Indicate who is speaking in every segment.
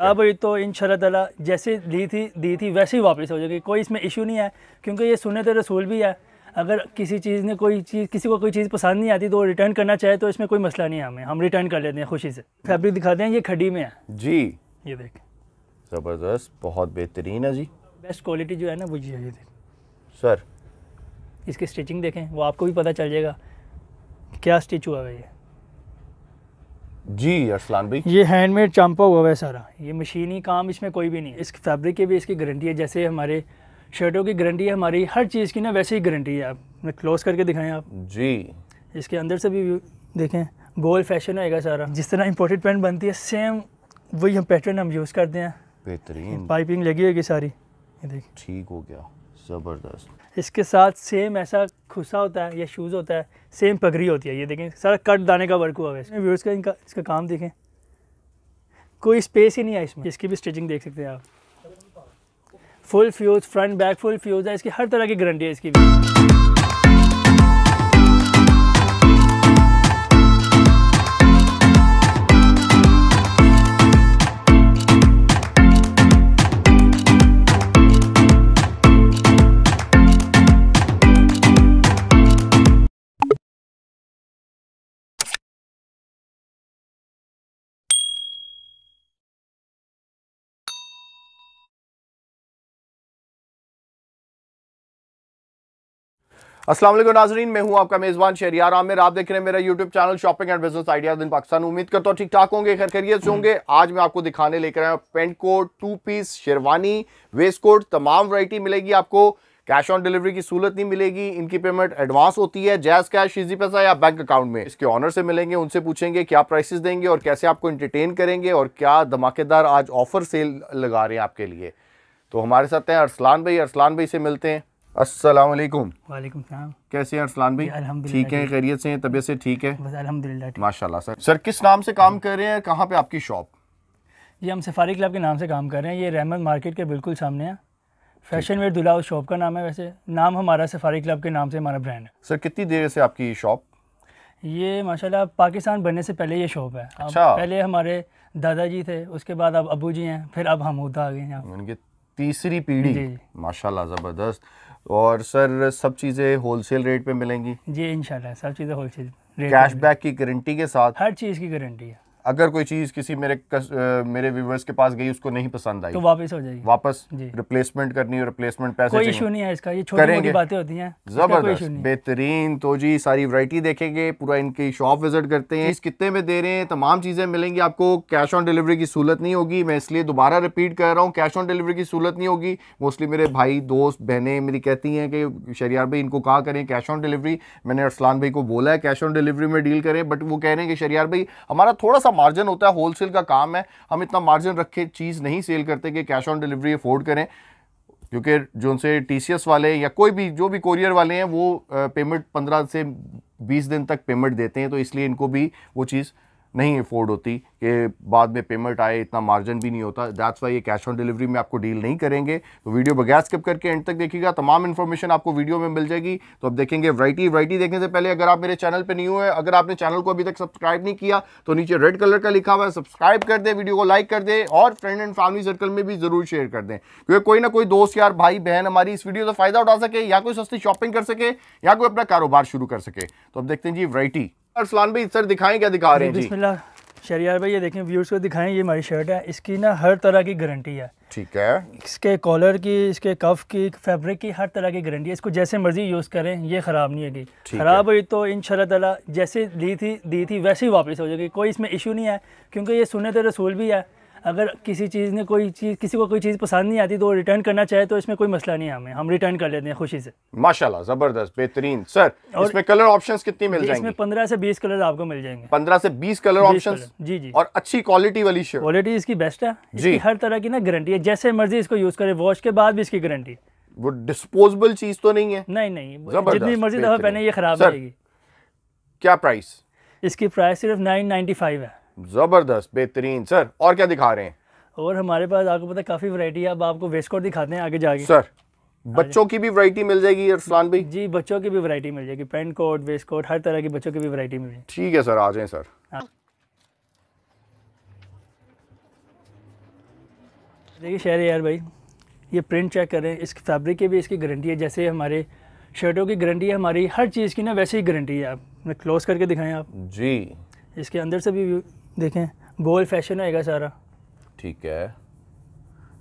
Speaker 1: अब ये तो इन तला जैसे दी थी दी थी वैसे ही वापस हो जाएगी कोई इसमें इशू नहीं है क्योंकि ये सुनने तो रसूल भी है अगर किसी चीज़ ने कोई चीज़ किसी को कोई चीज़ पसंद नहीं आती तो रिटर्न करना चाहे तो इसमें कोई मसला नहीं है हमें हम रिटर्न कर लेते हैं खुशी से फैब्रिक दिखाते हैं ये खड़ी में है जी ये देख
Speaker 2: ज़बरदस्त बहुत बेहतरीन है जी
Speaker 1: बेस्ट क्वालिटी जो है ना वो जी है ये देख सर इसकी स्टिचिंग देखें वो आपको भी पता चल जाएगा क्या स्टिच हुआ है ये
Speaker 2: जी अरसलान भाई ये हैंडमेड
Speaker 1: चंपा हुआ है सारा ये मशीनी काम इसमें कोई भी नहीं है इस फैब्रिक की भी इसकी गारंटी है जैसे हमारे शर्टों की गारंटी है हमारी हर चीज़ की ना वैसे ही गारंटी है आप क्लोज करके दिखाएं आप जी इसके अंदर से भी देखें गोल फैशन होएगा सारा जिस तरह इम्पोर्टेड पेंट बनती है सेम वही हम पैटर्न हम यूज़ करते हैं बेहतरीन पाइपिंग लगी होगी सारी
Speaker 2: ठीक हो गया
Speaker 1: ज़बरदस्त इसके साथ सेम ऐसा खुसा होता है या शूज़ होता है सेम पगड़ी होती है ये देखें सारा कट दाने का वर्क हुआ है इसमें व्यूर्स का इनका इसका काम देखें कोई स्पेस ही नहीं है इसमें इसकी भी स्टिचिंग देख सकते हैं आप full fuse front back full fuse है इसकी हर तरह की गारंटी है इसकी भी
Speaker 2: असलम नाजरीन मैं हूं आपका मेज़बान शहरियार आमिर आप देख रहे हैं मेरा YouTube channel shopping and business ideas in Pakistan उम्मीद करता हूँ ठीक ठाक होंगे खैर खरीय से होंगे आज मैं आपको दिखाने लेकर आया pant coat two piece sherwani waist coat तमाम वरायटी मिलेगी आपको कैश ऑन डिलीवरी की सहूलत नहीं मिलेगी इनकी पेमेंट एडवांस होती है जैस कैश इजी पैसा या बैंक अकाउंट में इसके ऑनर से मिलेंगे उनसे पूछेंगे क्या प्राइसेस देंगे और कैसे आपको इंटरटेन करेंगे और क्या धमाकेदार आज ऑफर सेल लगा रहे हैं आपके लिए तो हमारे साथ हैं अरसलान भाई अरसलान भाई से मिलते हैं अस्सलाम वालेकुम वालेकुम सलाम कैसे हैं अरसलान भाई ठीक है खैरियत से हैं तबीयत से ठीक है
Speaker 1: बस अल्हम्दुलिल्लाह
Speaker 2: माशाल्लाह सर सर किस नाम से काम कर रहे हैं कहाँ पे आपकी शॉप
Speaker 1: ये हम सफारी क्लब के नाम से काम कर रहे हैं ये रहमत मार्केट के बिल्कुल सामने है फैशन वेयर दुला शॉप का नाम है वैसे नाम हमारा सफारी क्लब के नाम से हमारा ब्रांड है
Speaker 2: सर कितनी देर से आपकी शॉप
Speaker 1: ये माशाल्लाह पाकिस्तान बनने से पहले ये शॉप है अच्छा। पहले हमारे दादाजी थे उसके बाद अब अबू जी हैं फिर अब हम उदा आ गए हैं
Speaker 2: उनकी तीसरी पीढ़ी माशाल्लाह ज़बरदस्त और सर सब चीज़ें होलसेल रेट पे मिलेंगी
Speaker 1: जी इन सब चीज़ें होलसेल रेट कैशबैक
Speaker 2: की गारंटी के साथ हर चीज़ की गारंटी है अगर कोई चीज़ किसी मेरे कस, आ, मेरे व्यूवर्स के पास गई उसको नहीं पसंद आई तो वापस हो जाएगी वापस रिप्लेसमेंट करनी और रिप्लेसमेंट पैसे कोई इशू नहीं है इसका ये छोटी मोटी बातें होती हैं जबरदस्त बेहतरीन तो जी सारी वैरायटी देखेंगे पूरा इनकी शॉप विजिट करते हैं इस कितने में दे रहे हैं तमाम चीज़ें मिलेंगी आपको कैश ऑन डिलीवरी की सहूलत नहीं होगी मैं इसलिए दोबारा रिपीट कर रहा हूँ कैश ऑन डिलीवरी की सहूलत नहीं होगी मोस्टली मेरे भाई दोस्त बहनें मेरी कहती हैं कि शरियार भाई इनको कहा करें कैश ऑन डिलीवरी मैंने अरसलान भाई को बोला है कैश ऑन डिलीवरी में डील करें बट वो कह रहे हैं कि शरियार भाई हमारा थोड़ा सा मार्जिन होता है होलसेल का काम है हम इतना मार्जिन रख के चीज़ नहीं सेल करते कि कैश ऑन डिलीवरी अफोर्ड करें क्योंकि जो उनसे टी वाले या कोई भी जो भी कोरियर वाले हैं वो पेमेंट पंद्रह से बीस दिन तक पेमेंट देते हैं तो इसलिए इनको भी वो चीज़ नहीं अफोर्ड होती कि बाद में पेमेंट आए इतना मार्जिन भी नहीं होता दैट्स वाई ये कैश ऑन डिलीवरी में आपको डील नहीं करेंगे तो वीडियो बगैर स्किप करके एंड तक देखिएगा तमाम इन्फॉर्मेशन आपको वीडियो में मिल जाएगी तो अब देखेंगे वराइटी वराइटी देखने से पहले अगर आप मेरे चैनल पर नहीं हुए अगर आपने चैनल को अभी तक सब्सक्राइब नहीं किया तो नीचे रेड कलर का लिखा हुआ है सब्सक्राइब कर दें वीडियो को लाइक कर दें और फ्रेंड एंड फैमिली सर्कल में भी ज़रूर शेयर कर दें क्योंकि कोई ना कोई दोस्त यार भाई बहन हमारी इस वीडियो से फ़ायदा उठा सके या कोई सस्ती शॉपिंग कर सके या कोई अपना कारोबार शुरू कर सके तो अब देखते हैं जी वराइटी अरसलान
Speaker 1: भाई सर दिखाएं क्या दिखा रहे हैं बिस्मिल्लाह शरियार भाई ये देखें व्यूअर्स को दिखाएं ये हमारी शर्ट है इसकी ना हर तरह की गारंटी है ठीक है इसके कॉलर की इसके कफ की फैब्रिक की हर तरह की गारंटी है इसको जैसे मर्जी यूज़ करें ये ख़राब नहीं होगी ख़राब हुई तो इन ताला जैसे दी थी दी थी वैसे ही वापस हो जाएगी कोई इसमें इशू नहीं है क्योंकि ये सुनत रसूल भी है अगर किसी चीज़ ने कोई चीज़ किसी को कोई चीज़ पसंद नहीं आती तो रिटर्न करना चाहे तो इसमें कोई मसला नहीं है हमें हम रिटर्न कर लेते हैं खुशी से
Speaker 2: माशा जबरदस्त बेहतरीन सर और इसमें कलर ऑप्शन कितनी मिल जाएंगे इसमें
Speaker 1: पंद्रह से बीस कलर आपको मिल जाएंगे पंद्रह से बीस कलर ऑप्शन जी जी और अच्छी क्वालिटी वाली शर्ट क्वालिटी इसकी बेस्ट है जी हर तरह की ना गारंटी है जैसे मर्जी इसको यूज़ करे वॉश के बाद भी इसकी गारंटी है वो डिस्पोजेबल चीज तो नहीं है नहीं नहीं जितनी मर्जी दफा पहने ये खराब रहेगी क्या प्राइस इसकी प्राइस सिर्फ नाइन नाइन्टी फाइव है
Speaker 2: ज़बरदस्त बेहतरीन सर और क्या दिखा रहे हैं
Speaker 1: और हमारे पास आपको पता है काफ़ी वैरायटी है अब आपको वेस्टकोट दिखाते हैं आगे जाके सर बच्चों की भी वैरायटी मिल जाएगी अरसलान भाई जी बच्चों की भी वैरायटी मिल जाएगी पेंट कोट वेस्ट कोट हर तरह की बच्चों की भी वैरायटी मिल जाएगी ठीक है सर आ जाए सर देखिए शहर यार भाई ये प्रिंट चेक करें इस फैब्रिक की भी इसकी गारंटी है जैसे हमारे शर्टों की गारंटी है हमारी हर चीज़ की ना वैसे ही गारंटी है आप क्लोज करके दिखाएं आप जी इसके अंदर से भी देखें बोल फैशन होएगा सारा
Speaker 2: ठीक है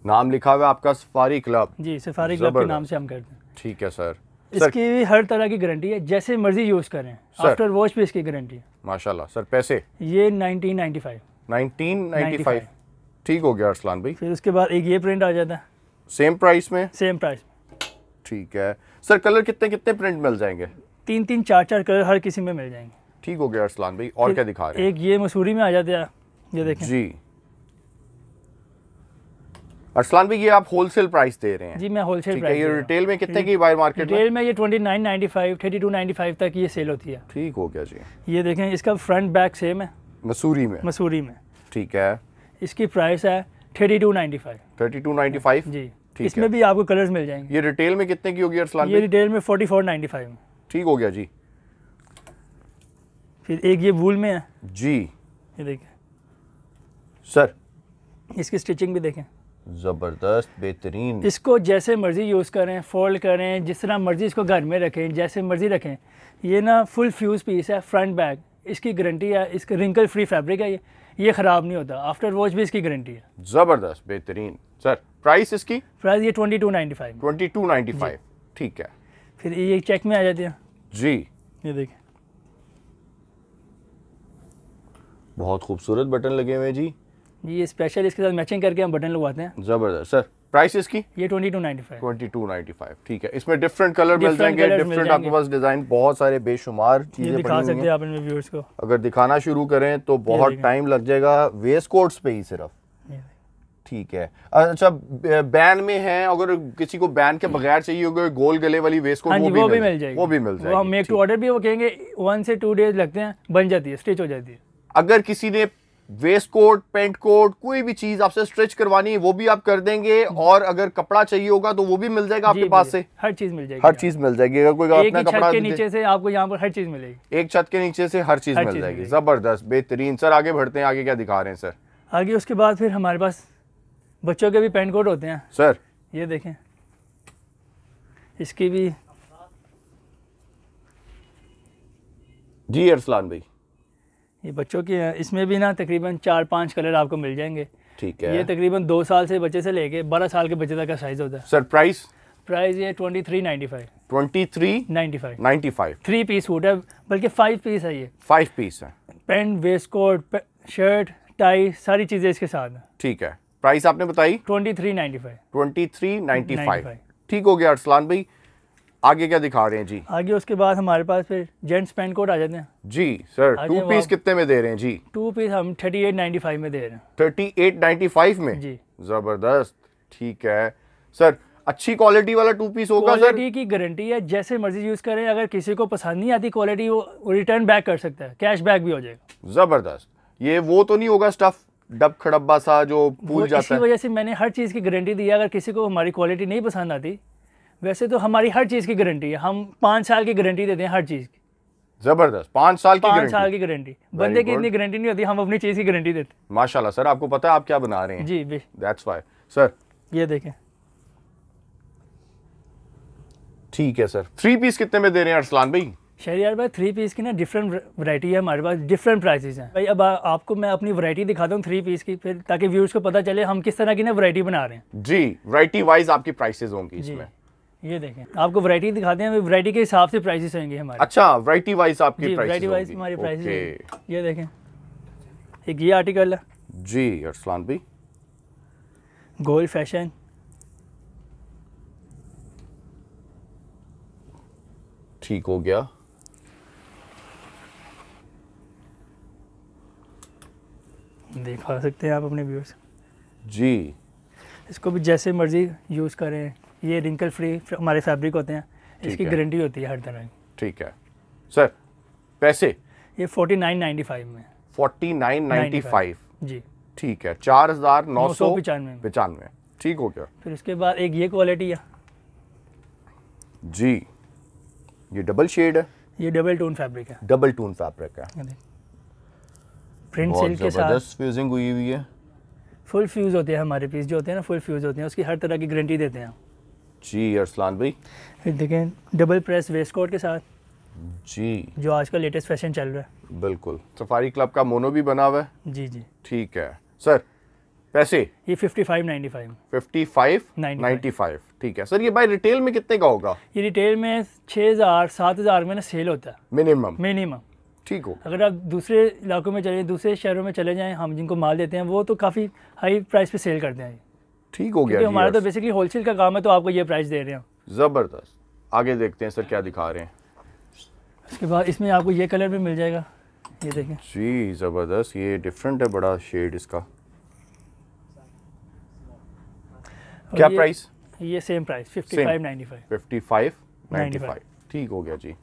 Speaker 2: नाम लिखा हुआ आपका सफारी क्लब जी सफारी क्लब के नाम से हम करते हैं ठीक है सर इसकी
Speaker 1: सर, हर तरह की गारंटी है जैसे मर्जी यूज़ करें आफ्टर वॉश भी इसकी गारंटी है
Speaker 2: माशाल्लाह सर पैसे
Speaker 1: ये 1995
Speaker 2: 1995 ठीक हो गया अरसलान
Speaker 1: भाई फिर उसके बाद एक ये प्रिंट आ जाता है सेम प्राइस में सेम प्राइस ठीक है सर कलर कितने कितने प्रिंट मिल जाएंगे तीन तीन चार चार कलर हर किसी में मिल जाएंगे ठीक हो गया
Speaker 2: अरसलान भाई और क्या दिखा रहे
Speaker 1: हैं एक ये मसूरी में आ जाते हैं
Speaker 2: ये देखें जी अरसलान भाई ये आप होलसेल प्राइस दे रहे हैं जी मैं होलसेल प्राइस ये रिटेल में कितने की बाहर मार्केट रिटेल
Speaker 1: में ये 29.95 32.95 तक ये सेल होती है ठीक हो गया जी ये देखें इसका फ्रंट बैक सेम है
Speaker 2: मसूरी में मसूरी में ठीक है
Speaker 1: इसकी प्राइस है 32.95
Speaker 2: 32.95 जी इसमें
Speaker 1: भी आपको कलर्स मिल जाएंगे ये रिटेल में कितने की होगी अरसलान ये रिटेल में 44.95 में ठीक हो गया जी फिर एक ये वूल में है जी ये देखें सर इसकी स्टिचिंग भी देखें
Speaker 2: ज़बरदस्त बेहतरीन
Speaker 1: इसको जैसे मर्ज़ी यूज़ करें फोल्ड करें जिस तरह मर्ज़ी इसको घर में रखें जैसे मर्ज़ी रखें ये ना फुल फ्यूज़ पीस है फ्रंट बैग इसकी गारंटी है इसका रिंकल फ्री फैब्रिक है ये ये ख़राब नहीं होता आफ्टर वॉच भी इसकी गारंटी है
Speaker 2: ज़बरदस्त बेहतरीन सर प्राइस इसकी
Speaker 1: प्राइस ये twenty two five twenty two five ठीक है फिर ये चेक में आ जाती है जी ये देखें
Speaker 2: बहुत खूबसूरत बटन लगे हुए जी
Speaker 1: जी ये स्पेशल इसके साथ मैचिंग करके हम बटन लगवाते हैं
Speaker 2: ज़बरदस्त सर प्राइस इसकी ये twenty two ninety five twenty two ninety five ठीक है इसमें डिफरेंट कलर मिल जाएंगे डिफरेंट आपके पास डिज़ाइन बहुत सारे बेशुमार चीज़ें दिखा सकते हैं आप इन व्यूअर्स को अगर दिखाना शुरू करें तो बहुत टाइम लग जाएगा वेस्ट कोट्स पे ही सिर्फ ठीक है अच्छा बैन में है अगर किसी को बैन के बगैर चाहिए होगा गोल गले वाली हाँ वेस्ट कोट वो, भी, मिल जाएगी वो भी मिल जाएगी
Speaker 1: हम मेक टू ऑर्डर भी वो कहेंगे वन से टू डेज लगते हैं बन जाती है स्टिच हो जाती है अगर किसी ने वेस्ट कोट पेंट कोट कोई भी चीज आपसे स्ट्रेच
Speaker 2: करवानी है वो भी आप कर देंगे और अगर कपड़ा चाहिए होगा तो वो भी मिल जाएगा आपके पास से हर चीज मिल जाएगी हर चीज मिल जाएगी अगर कोई एक अपना कपड़ा के नीचे
Speaker 1: से आपको यहाँ पर हर चीज मिलेगी
Speaker 2: एक छत के नीचे से हर चीज मिल जाएगी जबरदस्त बेहतरीन सर आगे बढ़ते हैं आगे क्या दिखा रहे हैं सर
Speaker 1: आगे उसके बाद फिर हमारे पास बच्चों के भी पेंट कोट होते हैं सर ये देखें इसकी भी
Speaker 2: जी अरसलान भाई
Speaker 1: ये बच्चों की इसमें भी ना तकरीबन चार पांच कलर आपको मिल जाएंगे ठीक है ये तकरीबन दो साल से बच्चे से लेके बारह साल के बच्चे तक का साइज होता है सर प्राइस प्राइस ये twenty three ninety five twenty three ninety five ninety five three piece suit है बल्कि फाइव पीस है ये फाइव पीस है pant waist coat shirt tie सारी चीज़ें इसके साथ हैं
Speaker 2: ठीक है प्राइस
Speaker 1: आपने बताई twenty three ninety five
Speaker 2: twenty three ninety five ठीक हो गया अरसलान भाई आगे क्या दिखा रहे हैं जी
Speaker 1: आगे उसके बाद हमारे पास फिर जेंट्स पैंट कोट आ जाते हैं
Speaker 2: जी सर टू पीस कितने में दे रहे हैं जी
Speaker 1: टू पीस हम थर्टी एट नाइन्टी फाइव में दे रहे हैं
Speaker 2: थर्टी एट नाइन्टी फाइव में जी जबरदस्त ठीक है सर अच्छी क्वालिटी वाला टू पीस होगा क्वालिटी
Speaker 1: की गारंटी है जैसे मर्जी यूज करें अगर किसी को पसंद नहीं आती क्वालिटी वो रिटर्न बैक कर सकता है कैश बैक भी हो जाएगा
Speaker 2: जबरदस्त ये वो तो नहीं होगा स्टफ डब खड़ब्बा सा जो पूछ जाता है इसी
Speaker 1: वजह से मैंने हर चीज़ की गारंटी दी है अगर किसी को हमारी क्वालिटी नहीं पसंद आती वैसे तो हमारी हर चीज़ की गारंटी है हम पाँच साल की गारंटी देते हैं हर चीज़ की जबरदस्त पांच साल की पांच साल की गारंटी बंदे की इतनी गारंटी नहीं होती हम अपनी चीज़ की गारंटी देते हैं
Speaker 2: माशाल्लाह सर आपको पता है आप क्या बना रहे हैं जी भी दैट्स वाई सर ये देखें ठीक है सर
Speaker 1: थ्री पीस कितने में दे रहे हैं अरसलान भाई शहरियार भाई थ्री पीस की ना डिफरेंट वैरायटी है हमारे पास डिफरेंट प्राइसेस हैं भाई अब आ, आपको मैं अपनी वैरायटी दिखाता हूँ थ्री पीस की फिर ताकि व्यूअर्स को पता चले हम किस तरह की ना वैरायटी बना रहे
Speaker 2: हैं जी वैरायटी वाइज आपकी प्राइसेस होंगी इसमें
Speaker 1: ये देखें आपको वैरायटी दिखाते हैं वैरायटी के हिसाब से प्राइसेस होंगे हमारे अच्छा वैरायटी वाइज आपकी वैरायटी वाइज हमारी प्राइसेस ये देखें एक ये आर्टिकल है
Speaker 2: जी अरसलान भाई
Speaker 1: गोल फैशन
Speaker 2: ठीक हो गया
Speaker 1: देखा सकते हैं आप अपने व्यूअर्स जी इसको भी जैसे मर्जी यूज़ करें ये रिंकल फ्री हमारे फैब्रिक होते हैं इसकी गारंटी होती है हर तरह की
Speaker 2: ठीक है सर पैसे
Speaker 1: ये फोर्टी नाइन नाइन्टी फाइव में
Speaker 2: फोर्टी नाइन नाइन्टी फाइव जी ठीक है चार हज़ार नौ सौ पचानवे पचानवे ठीक हो गया
Speaker 1: फिर इसके बाद एक ये क्वालिटी है
Speaker 2: जी ये डबल शेड है
Speaker 1: ये डबल टोन फैब्रिक है
Speaker 2: डबल टोन फैब्रिक है
Speaker 1: प्रिंट सिल्क के साथ
Speaker 2: फ्यूजिंग हुई हुई है
Speaker 1: फुल फ्यूज़ होते हैं हमारे पीस जो होते हैं ना फुल फ्यूज़ होते हैं उसकी हर तरह की गारंटी देते हैं
Speaker 2: जी अरसलान भाई
Speaker 1: देखें डबल प्रेस वेस्ट कोट के साथ जी जो आज का लेटेस्ट फैशन चल रहा
Speaker 2: है बिल्कुल सफारी क्लब का मोनो भी बना हुआ है जी जी ठीक है सर पैसे ये fifty
Speaker 1: fifty
Speaker 2: five five five 55.95 five ठीक है सर ये भाई रिटेल में कितने का होगा
Speaker 1: ये रिटेल में छः हज़ार सात हज़ार में ना सेल होता है मिनिमम मिनिमम ठीक हो अगर आप दूसरे इलाकों में चले दूसरे शहरों में चले जाएं हम जिनको माल देते हैं वो तो काफ़ी हाई प्राइस पे सेल करते हैं
Speaker 2: ठीक हो गया हमारा तो
Speaker 1: बेसिकली होलसेल का काम है तो आपको ये प्राइस दे रहे हैं
Speaker 2: ज़बरदस्त आगे देखते हैं सर क्या दिखा रहे हैं
Speaker 1: उसके बाद इसमें आपको ये कलर भी मिल जाएगा ये देखें
Speaker 2: जी ज़बरदस्त ये डिफरेंट है बड़ा शेड इसका
Speaker 1: क्या प्राइस ये सेम प्राइस
Speaker 2: फिफ्टी ठीक हो गया जी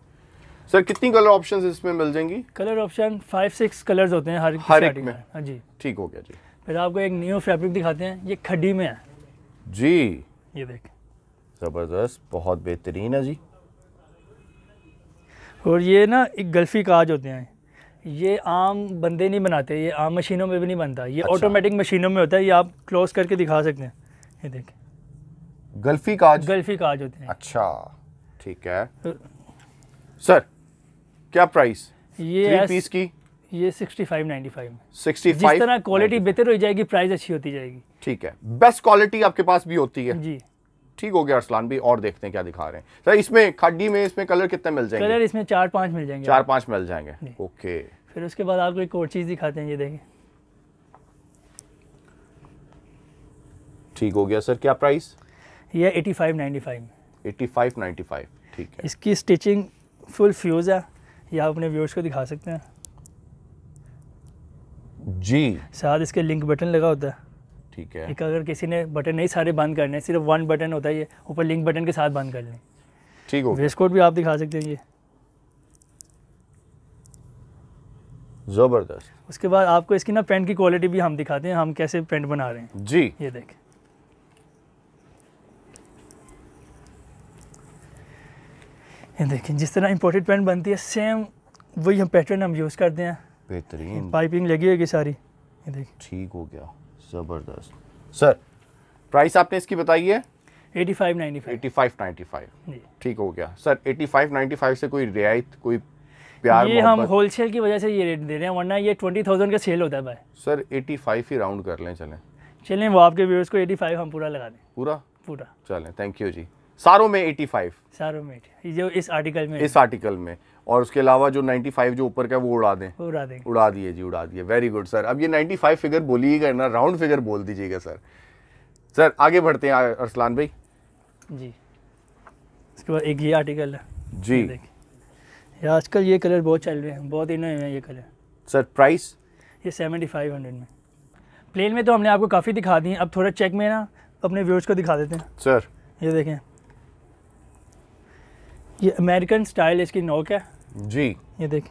Speaker 1: सर कितनी कलर ऑप्शंस इसमें मिल जाएंगी colour option five six colours होते हैं हर हर एक में हाँ जी ठीक हो गया जी फिर आपको एक न्यू फैब्रिक दिखाते हैं ये खड्डी में है जी ये
Speaker 2: देख ज़बरदस्त बहुत बेहतरीन है जी
Speaker 1: और ये ना एक गल्फी काज होते हैं ये आम बंदे नहीं बनाते ये आम मशीनों में भी नहीं बनता ये ऑटोमेटिक अच्छा। मशीनों में होता है ये आप क्लोज करके दिखा सकते हैं ये देखें
Speaker 2: गल्फी काज गल्फी काज होते हैं अच्छा ठीक है सर क्या प्राइस ये थ्री पीस
Speaker 1: की ये 6595 में 65 जिस तरह क्वालिटी बेहतर हो जाएगी प्राइस अच्छी होती जाएगी
Speaker 2: ठीक है बेस्ट क्वालिटी आपके पास भी होती है जी ठीक हो गया अरसलान भी और देखते हैं क्या दिखा रहे हैं सर इसमें खड्डी में इसमें कलर कितने मिल जाएंगे कलर
Speaker 1: इसमें चार पाँच मिल जाएंगे चार
Speaker 2: पाँच मिल जाएंगे ओके
Speaker 1: फिर उसके बाद आपको एक और चीज़ दिखाते हैं ये देखें
Speaker 2: ठीक हो गया सर क्या प्राइस
Speaker 1: ये eighty five ninety five
Speaker 2: eighty five ninety five ठीक
Speaker 1: है इसकी स्टिचिंग फुल फ्यूज़ है ये आप अपने व्यूअर्स को दिखा सकते हैं जी साथ इसके लिंक बटन लगा होता है ठीक है एक अगर किसी ने बटन नहीं सारे बंद करने सिर्फ वन बटन होता है ये ऊपर लिंक बटन के साथ बंद कर लें ठीक हो वेस्ट कोट भी आप दिखा सकते हैं ये
Speaker 2: ज़बरदस्त
Speaker 1: उसके बाद आपको इसकी ना पेंट की क्वालिटी भी हम दिखाते हैं हम कैसे पेंट बना रहे हैं जी ये देखें ये देखें जिस तरह इम्पोर्टेड पेंट बनती है सेम वही हम पैटर्न हम यूज़ करते हैं बेहतरीन पाइपिंग लगी होगी सारी ये देख
Speaker 2: ठीक हो गया ज़बरदस्त सर प्राइस आपने इसकी बताई है 8595 8595 ठीक हो गया सर 8595 से कोई रियायत कोई प्यार ये हम
Speaker 1: होलसेल की वजह से ये रेट दे रहे हैं वरना ये 20000 का सेल होता है भाई
Speaker 2: सर 85 ही राउंड कर लें चलें
Speaker 1: चलें वो आपके व्यूअर्स को 85 हम पूरा लगा दें पूरा पूरा
Speaker 2: चलें थैंक यू जी
Speaker 1: सारों में 85 सारों में जो इस आर्टिकल में इस
Speaker 2: आर्टिकल में और उसके अलावा जो 95 जो ऊपर का वो उड़ा दें उड़ा दें उड़ा दिए जी उड़ा दिए वेरी गुड सर अब ये 95 फिगर बोलिएगा ना राउंड फिगर बोल दीजिएगा सर सर आगे बढ़ते हैं अरसलान भाई
Speaker 1: जी इसके बाद एक ये आर्टिकल है जी ये आजकल ये कलर बहुत चल रहे हैं बहुत इन हैं ये कलर
Speaker 2: सर प्राइस
Speaker 1: ये सेवेंटी फाइव हंड्रेड में प्लेन में तो हमने आपको काफ़ी दिखा दी अब थोड़ा चेक में ना अपने व्यूज़ को दिखा देते हैं सर ये देखें ये अमेरिकन स्टाइल इसकी नोक है जी ये देखें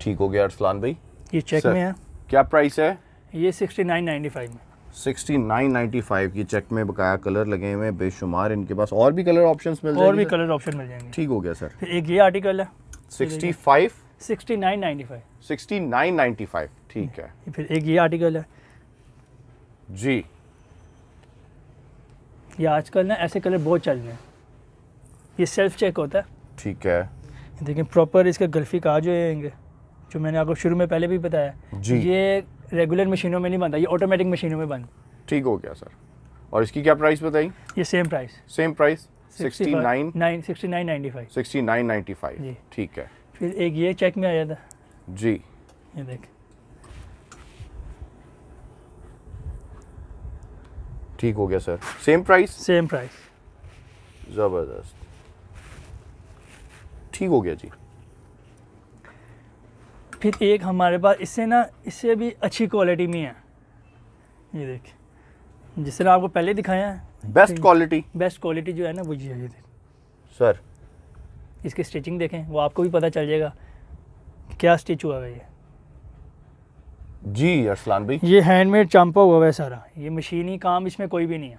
Speaker 2: ठीक हो गया अरसलान भाई ये चेक में है क्या प्राइस है
Speaker 1: ये 69.95 में
Speaker 2: 69.95 की चेक में बकाया कलर लगे हुए हैं बेशुमार इनके पास और भी कलर ऑप्शंस मिल जाएंगे और भी कलर ऑप्शन मिल जाएंगे ठीक हो गया सर
Speaker 1: एक ये आर्टिकल
Speaker 2: है 65
Speaker 1: 69.95
Speaker 2: 69.95 ठीक है
Speaker 1: फिर एक ये आर्टिकल है जी ये आजकल ना ऐसे कलर बहुत चल रहे हैं ये सेल्फ चेक होता है ठीक है देखिए प्रॉपर इसका गल्फी जो है जो मैंने आपको शुरू में पहले भी बताया जी ये रेगुलर मशीनों में नहीं बनता ये ऑटोमेटिक मशीनों में बन
Speaker 2: ठीक हो गया सर और इसकी क्या प्राइस बताई
Speaker 1: ये सेम प्राइस
Speaker 2: सेम प्राइस ठीक है
Speaker 1: फिर एक ये चेक में आया था जी ये देख
Speaker 2: ठीक हो गया sir same price same price ज़बरदस्त
Speaker 1: ठीक हो गया जी फिर एक हमारे पास इससे ना इससे भी अच्छी क्वालिटी में है ये देखिए तरह आपको पहले दिखाया है बेस्ट क्वालिटी बेस्ट क्वालिटी जो है ना वो जी है ये सर इसकी स्टिचिंग देखें वो आपको भी पता चल जाएगा क्या स्टिच हुआ है ये
Speaker 2: जी अरसलान भाई ये
Speaker 1: हैंडमेड चंपा हुआ है सारा ये मशीनी काम इसमें कोई भी नहीं है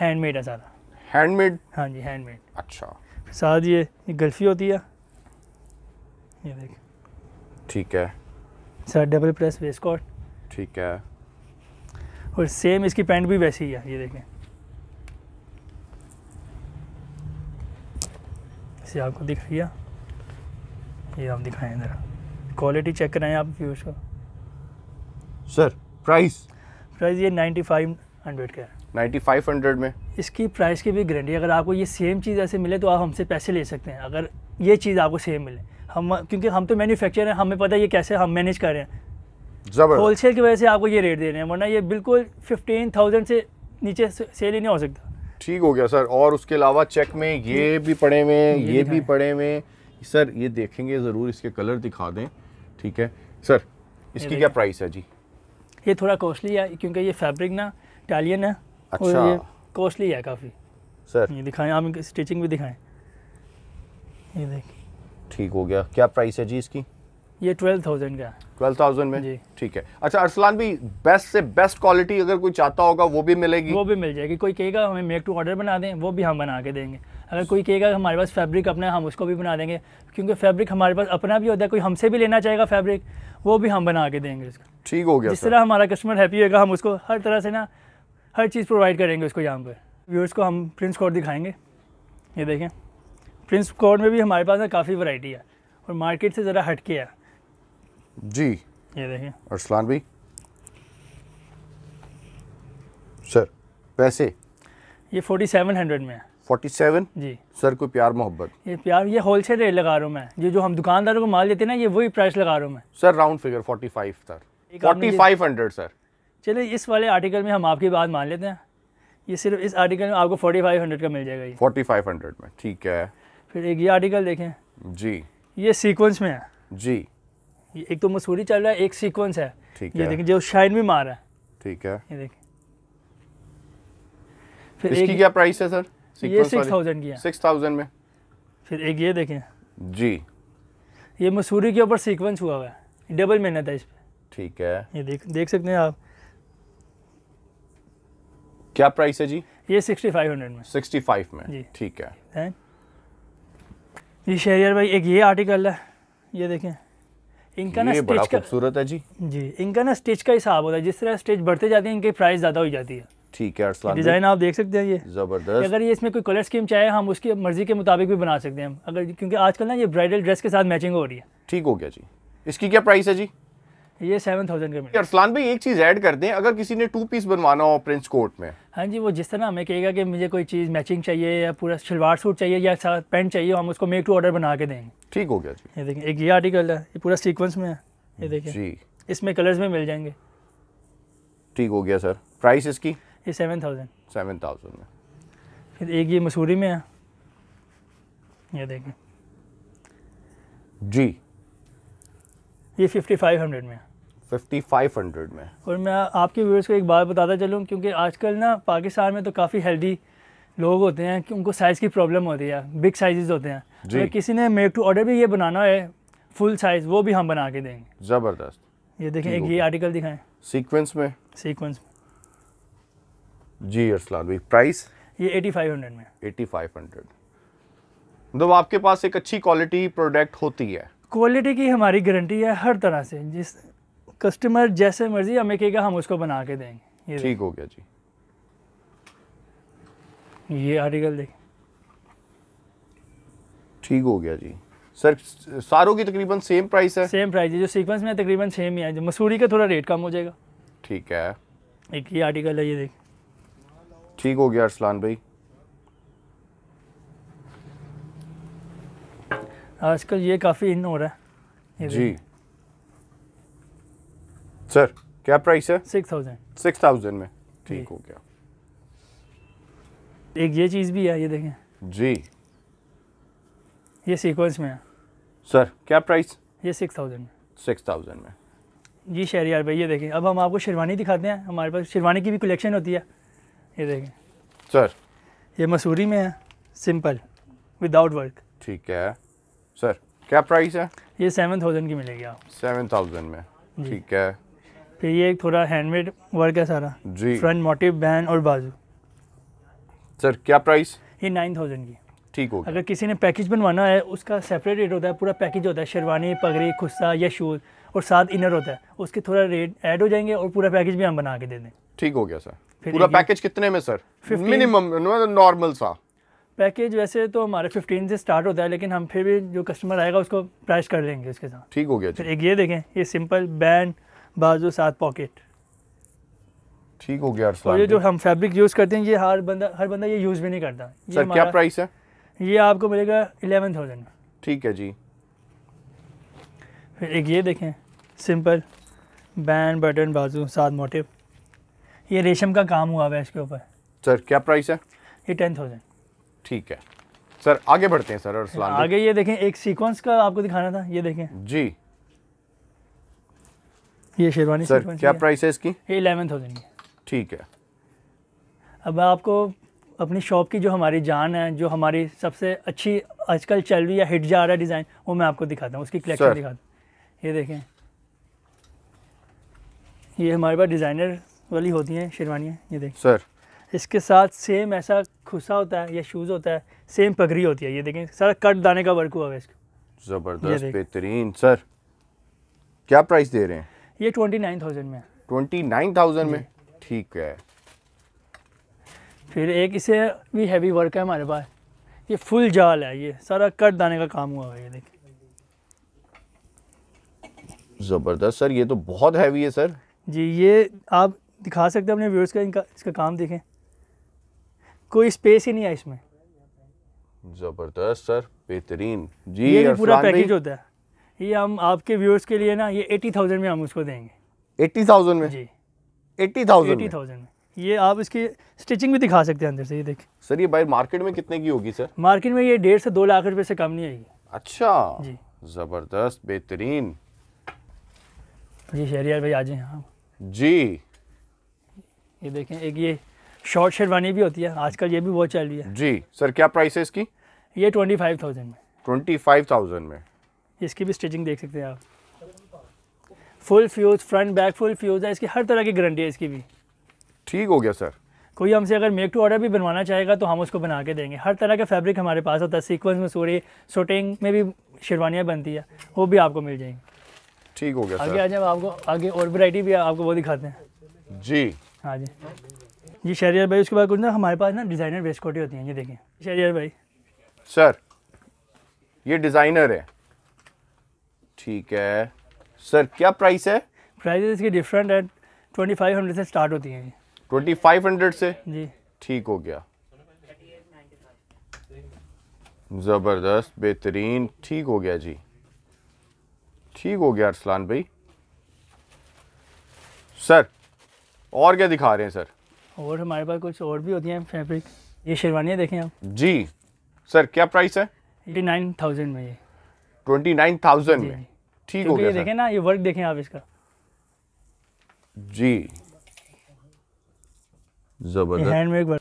Speaker 1: हैंडमेड है सारा हैंडमेड हाँ जी हैंडमेड अच्छा साथ ये, गल्फी होती है ये देख ठीक है sir double press waist coat ठीक है और सेम इसकी पैंट भी वैसी ही है ये देखें इसे आपको है ये आप दिखाएं इधर क्वालिटी चेक कराएं आप व्यूज को
Speaker 2: सर प्राइस
Speaker 1: प्राइस ये नाइन्टी फाइव हंड्रेड का है
Speaker 2: नाइन्टी फाइव हंड्रेड
Speaker 1: में इसकी प्राइस की भी गारंटी अगर आपको ये सेम चीज़ ऐसे मिले तो आप हमसे पैसे ले सकते हैं अगर ये चीज़ आपको सेम मिले हम क्योंकि हम तो मैन्युफैक्चर हैं हमें पता है ये कैसे हम मैनेज कर रहे
Speaker 2: हैं
Speaker 1: सेल की वजह से आपको ये रेट दे रहे हैं वरना ये बिल्कुल फिफ्टीन थाउजेंड से नीचे सेल ही नहीं हो सकता ठीक हो गया सर और उसके अलावा चेक में ये
Speaker 2: भी पड़े हुए ये, ये भी पड़े हुए सर ये देखेंगे ज़रूर इसके कलर दिखा दें ठीक है सर इसकी क्या प्राइस है जी
Speaker 1: ये थोड़ा कॉस्टली है क्योंकि ये फैब्रिक ना इटालियन है अच्छा कॉस्टली है काफ़ी सर ये दिखाएं आप स्टिचिंग भी दिखाएं ये देखिए
Speaker 2: ठीक हो गया क्या प्राइस है जी इसकी
Speaker 1: ये ट्वेल्व थाउजेंड का
Speaker 2: ट्वेल्व थाउजेंड में जी ठीक है अच्छा अरसलान भी बेस्ट से बेस्ट क्वालिटी अगर कोई चाहता होगा वो भी मिलेगी वो
Speaker 1: भी मिल जाएगी कोई कहेगा हमें मेक टू ऑर्डर बना दें वो भी हम बना के देंगे अगर कोई कहेगा हमारे पास फैब्रिक अपना है हम उसको भी बना देंगे क्योंकि फैब्रिक हमारे पास अपना भी होता है कोई हमसे भी लेना चाहेगा फैब्रिक वो भी हम बना के देंगे
Speaker 2: ठीक हो गया जिस तरह
Speaker 1: हमारा कस्टमर हैप्पी होगा हम उसको हर तरह से ना हर चीज़ प्रोवाइड करेंगे उसको यहाँ पर व्यूअर्स को हम प्रिंस कोड दिखाएंगे ये देखें प्रिंस कोड में भी हमारे पास ना काफ़ी वैरायटी है और मार्केट से ज़रा हटके है जी ये देखें
Speaker 2: सलान भी सर पैसे
Speaker 1: ये फोर्टी सेवन हंड्रेड में है
Speaker 2: फोर्टी सेवन जी सर को प्यार मोहब्बत
Speaker 1: ये प्यार ये होल सेल रेट लगा रहा हूँ मैं ये जो हम दुकानदारों को माल देते हैं ना ये वही प्राइस लगा रहा हूँ मैं
Speaker 2: sir round figure forty five sir forty five hundred sir
Speaker 1: चलिए इस वाले आर्टिकल में हम आपकी बात मान लेते हैं ये सिर्फ इस आर्टिकल में आपको फोर्टी फाइव हंड्रेड का मिल जाएगा ये
Speaker 2: फोर्टी फाइव हंड्रेड में ठीक है
Speaker 1: फिर एक ये आर्टिकल देखें जी ये सीक्वेंस में है जी ये एक तो मसूरी चल रहा है एक सीक्वेंस है ठीक ये देखें जो शाइन भी मार रहा है ठीक है ये देखें फिर इसकी क्या प्राइस है सर ये सिक्स थाउजेंड की है सिक्स थाउजेंड में फिर एक ये देखें जी ये मसूरी के ऊपर सीक्वेंस हुआ हुआ है डबल मेहनत है इस पर ठीक है ये देख देख सकते हैं आप
Speaker 2: क्या प्राइस है जी
Speaker 1: ये सिक्सटी फाइव हंड्रेड में
Speaker 2: सिक्सटी फाइव में जी ठीक है,
Speaker 1: है? जी शहरियर भाई एक ये आर्टिकल है ये देखें इनका ना स्टिच का खूबसूरत है जी जी इनका ना स्टिच का हिसाब होता है जिस तरह स्टिच बढ़ते जाते हैं इनकी प्राइस ज़्यादा हो जाती है
Speaker 2: ठीक है अरसलान डिज़ाइन आप देख सकते हैं ये ज़बरदस्त अगर
Speaker 1: ये इसमें कोई कलर स्कीम चाहे हम उसकी मर्ज़ी के मुताबिक भी बना सकते हैं हम अगर क्योंकि आजकल ना ये ब्राइडल ड्रेस के साथ मैचिंग हो रही है ठीक हो गया जी इसकी क्या प्राइस है जी ये सेवन थाउजेंड का मिलेगा
Speaker 2: अरसलान भाई एक चीज़ ऐड कर दें अगर किसी ने टू पीस बनवाना हो प्रिंस कोट में
Speaker 1: हाँ जी वो जिस तरह हमें कहेगा कि मुझे कोई चीज़ मैचिंग चाहिए या पूरा शलवार सूट चाहिए या साथ पेंट चाहिए हम उसको मेक टू ऑर्डर बना के देंगे ठीक हो गया जी ये देखिए एक ये आर्टिकल है ये पूरा सीक्वेंस में है ये हम्म, देखिए जी इसमें कलर्स में मिल जाएंगे
Speaker 2: ठीक हो गया सर प्राइस इसकी ये सेवन थाउजेंड सेवन थाउजेंड में
Speaker 1: फिर एक ये मसूरी में है ये देखें जी ये फिफ्टी फाइव हंड्रेड में है
Speaker 2: 5500 में
Speaker 1: और मैं आपके व्यूअर्स को एक बात बताता चलूँ क्योंकि आजकल ना पाकिस्तान में तो काफ़ी हेल्दी लोग होते हैं कि उनको साइज़ की प्रॉब्लम होती है बिग साइज़ होते हैं अगर किसी ने मेक टू ऑर्डर भी ये बनाना है फुल साइज़ वो भी हम बना के देंगे ज़बरदस्त ये देखें एक ये आर्टिकल दिखाएं सीक्वेंस में सीक्वेंस
Speaker 2: जी अरसलान भाई प्राइस
Speaker 1: ये 8500 में
Speaker 2: 8500 मतलब आपके पास एक अच्छी क्वालिटी प्रोडक्ट होती है
Speaker 1: क्वालिटी की हमारी गारंटी है हर तरह से जिस कस्टमर जैसे मर्जी हमें कहेगा हम उसको बना के देंगे ये
Speaker 2: ठीक हो गया जी
Speaker 1: ये आर्टिकल देखें
Speaker 2: ठीक हो गया जी सर
Speaker 1: सारों की तकरीबन सेम प्राइस है सेम प्राइस है जो सीक्वेंस में तकरीबन सेम ही है जो मसूरी का थोड़ा रेट कम हो जाएगा ठीक है एक ये आर्टिकल है ये देख
Speaker 2: ठीक हो गया अरसलान भाई
Speaker 1: आजकल ये काफ़ी इन हो रहा है जी
Speaker 2: सर क्या प्राइस है सिक्स थाउजेंड सिक्स थाउजेंड में ठीक हो गया
Speaker 1: एक ये चीज़ भी है ये देखें जी ये सीक्वेंस में है
Speaker 2: सर क्या प्राइस ये सिक्स थाउजेंड में सिक्स थाउजेंड में
Speaker 1: जी शहरियार भाई ये देखें अब हम आपको शेरवानी दिखाते हैं हमारे पास शेरवानी की भी कलेक्शन होती है ये देखें सर ये मसूरी में है सिंपल विदाउट वर्क ठीक है
Speaker 2: सर क्या प्राइस है
Speaker 1: ये सेवन थाउजेंड की मिलेगी आप
Speaker 2: सेवन थाउजेंड में ठीक है
Speaker 1: फिर ये एक थोड़ा हैंडमेड वर्क है सारा जी फ्रंट मोटिव बैन और बाजू
Speaker 2: सर क्या प्राइस
Speaker 1: ये नाइन थाउजेंड की ठीक होगा अगर किसी ने पैकेज बनवाना है उसका सेपरेट रेट होता है पूरा पैकेज होता है शेरवानी पगड़ी खुस्सा या शूज़ और साथ इनर होता है उसके थोड़ा रेट ऐड हो जाएंगे और पूरा पैकेज भी हम बना के दे दें
Speaker 2: ठीक हो गया सर पूरा पैकेज कितने में सर मिनिमम
Speaker 1: नॉर्मल सा पैकेज वैसे तो हमारे 15 से स्टार्ट होता है लेकिन हम फिर भी जो कस्टमर आएगा उसको प्राइस कर लेंगे उसके साथ ठीक हो गया फिर एक ये देखें ये सिंपल बैंड बाजू साथ पॉकेट
Speaker 2: ठीक हो गया और ये जो
Speaker 1: हम फैब्रिक यूज़ करते हैं ये हर बंदा हर बंदा ये यूज़ भी नहीं करता सर क्या प्राइस है ये आपको मिलेगा इलेवन थाउजेंड ठीक है जी फिर एक ये देखें सिंपल बैंड बटन बाजू साथ मोटिव ये रेशम का काम हुआ हुआ है इसके ऊपर
Speaker 2: सर क्या प्राइस
Speaker 1: है ये टेन थाउजेंड
Speaker 2: ठीक है सर आगे बढ़ते हैं सर और आगे
Speaker 1: ये देखें एक सीक्वेंस का आपको दिखाना था ये देखें जी ये शेरवानी सर क्या प्राइस है इसकी ये इलेवन थाउजेंड की ठीक है अब आपको अपनी शॉप की जो हमारी जान है जो हमारी सबसे अच्छी आजकल चल रही है हिट जा रहा है डिज़ाइन वो मैं आपको दिखाता हूँ उसकी कलेक्शन दिखाता हूँ ये देखें ये हमारे पास डिज़ाइनर वाली होती हैं शेरवानियाँ ये देखें सर इसके साथ सेम ऐसा खुसा होता है या शूज़ होता है सेम पगड़ी होती है ये देखें सारा कट दाने का वर्क हुआ है इसको ज़बरदस्त
Speaker 2: बेहतरीन सर क्या प्राइस दे रहे हैं
Speaker 1: ये ट्वेंटी नाइन थाउजेंड में
Speaker 2: ट्वेंटी नाइन थाउजेंड में ठीक है
Speaker 1: फिर एक इसे भी हैवी वर्क है हमारे पास ये फुल जाल है ये सारा कट दाने का काम हुआ है ये देखिए
Speaker 2: ज़बरदस्त सर ये तो बहुत हैवी है सर
Speaker 1: जी ये आप दिखा सकते हैं अपने व्यूअर्स का इनका इसका काम देखें कोई स्पेस ही नहीं है इसमें
Speaker 2: ज़बरदस्त सर बेहतरीन जी ये पूरा पैकेज होता
Speaker 1: है ये हम आपके व्यूअर्स के लिए ना ये एट्टी थाउजेंड में हम उसको देंगे एट्टी थाउजेंड में जी एट्टी थाउजेंड एटी थाउजेंड में ये आप इसकी स्टिचिंग भी दिखा सकते हैं अंदर से ये देखिए
Speaker 2: सर ये बाइक मार्केट में कितने की होगी सर
Speaker 1: मार्केट में ये डेढ़ से दो लाख रुपए से कम नहीं आएगी अच्छा जी
Speaker 2: ज़बरदस्त बेहतरीन
Speaker 1: जी शहरियार भाई आ जाए आप जी ये देखें एक ये शॉर्ट शेरवानी भी होती है आजकल ये भी बहुत चल रही है
Speaker 2: जी सर क्या
Speaker 1: प्राइस है इसकी ये ट्वेंटी फाइव थाउजेंड में
Speaker 2: ट्वेंटी फाइव थाउजेंड में
Speaker 1: इसकी भी स्टिचिंग देख सकते हैं आप full fuse front back full fuse है इसकी हर तरह की गारंटी है इसकी भी
Speaker 2: ठीक हो गया सर
Speaker 1: कोई हमसे अगर मेक टू ऑर्डर भी बनवाना चाहेगा तो हम उसको बना के देंगे हर तरह का फैब्रिक हमारे पास होता है सीक्वेंस सूरी शूटिंग में भी शेरवानियाँ बनती है वो भी आपको मिल जाएंगी
Speaker 2: ठीक हो गया आगे आ
Speaker 1: जाए आपको आगे और वैरायटी भी आपको वो दिखाते हैं जी हाँ जी जी शहरियर भाई उसके बाद कुछ ना हमारे पास ना डिज़ाइनर वेस्ट होती हैं ये देखें
Speaker 2: शहरियर भाई सर ये डिज़ाइनर है ठीक है सर क्या प्राइस है प्राइस इसकी डिफरेंट
Speaker 1: है ट्वेंटी फाइव हंड्रेड से स्टार्ट होती हैं
Speaker 2: ट्वेंटी फाइव हंड्रेड से जी ठीक हो गया ज़बरदस्त बेहतरीन ठीक हो गया जी ठीक हो गया अरसलान भाई सर और क्या दिखा रहे हैं सर
Speaker 1: और हमारे पास कुछ और भी होती हैं फैब्रिक ये शेरवानियाँ देखें आप
Speaker 2: जी सर क्या प्राइस है
Speaker 1: एटी नाइन थाउजेंड में ये
Speaker 2: ट्वेंटी नाइन थाउजेंड में
Speaker 1: ठीक हो गया देखें ना ये वर्क देखें आप इसका जी जबरदस्त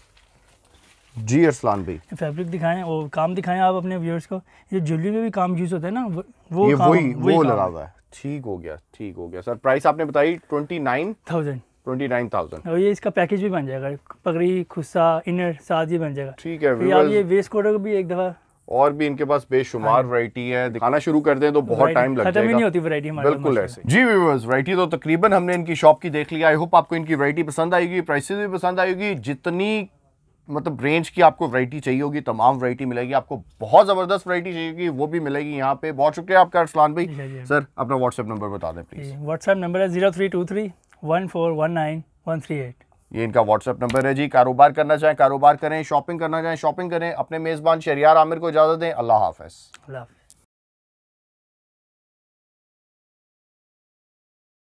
Speaker 2: जी अरसलान भाई
Speaker 1: फैब्रिक दिखाएं और काम दिखाएं आप अपने व्यूअर्स को ये ज्वेलरी में भी काम यूज होता है ना वो ये वही वो, वो लगा
Speaker 2: हुआ है ठीक हो गया ठीक हो गया सर प्राइस आपने बताई 29000 29000
Speaker 1: और ये इसका पैकेज भी बन जाएगा पगड़ी खुस्सा इनर साथ ही बन जाएगा ठीक है तो आप ये वेस्ट कोडर को भी एक दफ़ा
Speaker 2: और भी इनके पास बेशुमार वैरायटी हाँ है दिखाना शुरू कर दें तो बहुत टाइम लग जाएगा नहीं होती वैरायटी बिल्कुल ऐसे जी व्यूवर्स वैरायटी तो तकरीबन हमने इनकी शॉप की देख ली आई होप आपको इनकी वैरायटी पसंद आएगी प्राइसेस भी पसंद आएगी जितनी मतलब रेंज की आपको वैरायटी चाहिए होगी तमाम वैरायटी मिलेगी आपको बहुत ज़बरदस्त वैरायटी चाहिए होगी वो भी मिलेगी यहाँ पे बहुत शुक्रिया आपका अरसलान भाई सर अपना व्हाट्सएप नंबर बता दें प्लीज़
Speaker 1: व्हाट्सएप नंबर है zero three two three one four one nine one three eight
Speaker 2: ये इनका व्हाट्सअप नंबर है जी कारोबार करना चाहें कारोबार करें शॉपिंग करना चाहें शॉपिंग करें अपने मेज़बान शरियार आमिर को इजाज़त दें अल्लाह हाफ़